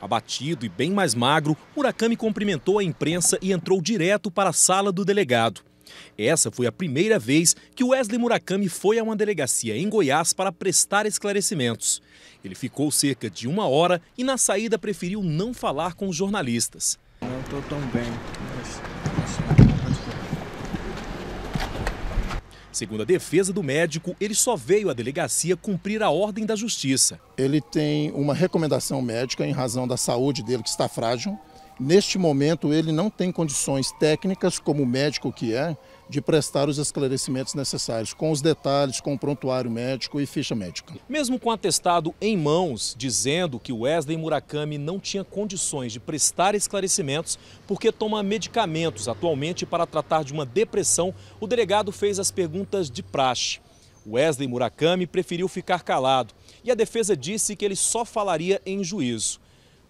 Abatido e bem mais magro, Murakami cumprimentou a imprensa e entrou direto para a sala do delegado. Essa foi a primeira vez que Wesley Murakami foi a uma delegacia em Goiás para prestar esclarecimentos. Ele ficou cerca de uma hora e, na saída, preferiu não falar com os jornalistas. Não estou tão bem. Mas... Segundo a defesa do médico, ele só veio à delegacia cumprir a ordem da justiça. Ele tem uma recomendação médica em razão da saúde dele que está frágil Neste momento, ele não tem condições técnicas, como médico que é, de prestar os esclarecimentos necessários, com os detalhes, com o prontuário médico e ficha médica. Mesmo com o atestado em mãos, dizendo que Wesley Murakami não tinha condições de prestar esclarecimentos porque toma medicamentos atualmente para tratar de uma depressão, o delegado fez as perguntas de praxe. Wesley Murakami preferiu ficar calado e a defesa disse que ele só falaria em juízo.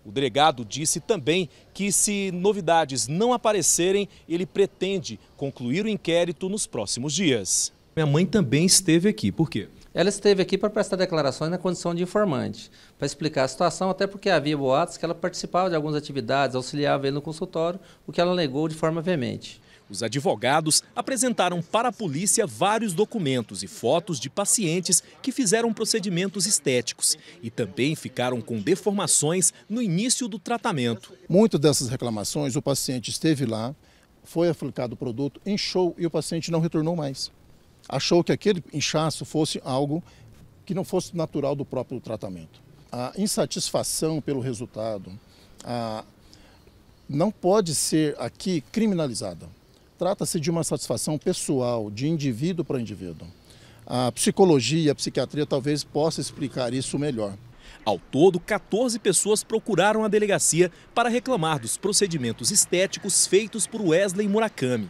O delegado disse também que, se novidades não aparecerem, ele pretende concluir o inquérito nos próximos dias. Minha mãe também esteve aqui. Por quê? Ela esteve aqui para prestar declarações na condição de informante, para explicar a situação, até porque havia boatos que ela participava de algumas atividades, auxiliava ele no consultório, o que ela negou de forma veemente. Os advogados apresentaram para a polícia vários documentos e fotos de pacientes que fizeram procedimentos estéticos e também ficaram com deformações no início do tratamento. Muitas dessas reclamações, o paciente esteve lá, foi aplicado o produto, inchou e o paciente não retornou mais. Achou que aquele inchaço fosse algo que não fosse natural do próprio tratamento. A insatisfação pelo resultado a... não pode ser aqui criminalizada Trata-se de uma satisfação pessoal, de indivíduo para indivíduo. A psicologia, a psiquiatria talvez possa explicar isso melhor. Ao todo, 14 pessoas procuraram a delegacia para reclamar dos procedimentos estéticos feitos por Wesley Murakami.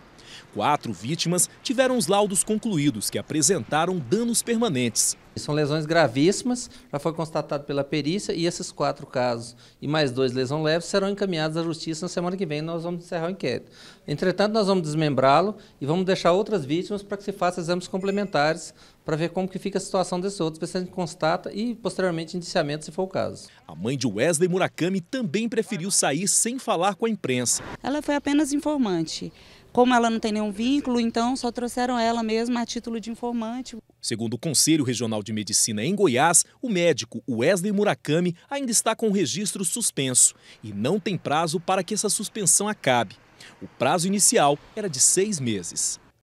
Quatro vítimas tiveram os laudos concluídos, que apresentaram danos permanentes. São lesões gravíssimas, já foi constatado pela perícia, e esses quatro casos e mais dois lesões leves serão encaminhados à justiça na semana que vem. Nós vamos encerrar o inquérito. Entretanto, nós vamos desmembrá-lo e vamos deixar outras vítimas para que se façam exames complementares para ver como que fica a situação desses outros, para se a gente constata e, posteriormente, indiciamento, se for o caso. A mãe de Wesley Murakami também preferiu sair sem falar com a imprensa. Ela foi apenas informante. Como ela não tem nenhum vínculo, então só trouxeram ela mesma a título de informante. Segundo o Conselho Regional de Medicina em Goiás, o médico Wesley Murakami ainda está com o registro suspenso e não tem prazo para que essa suspensão acabe. O prazo inicial era de seis meses.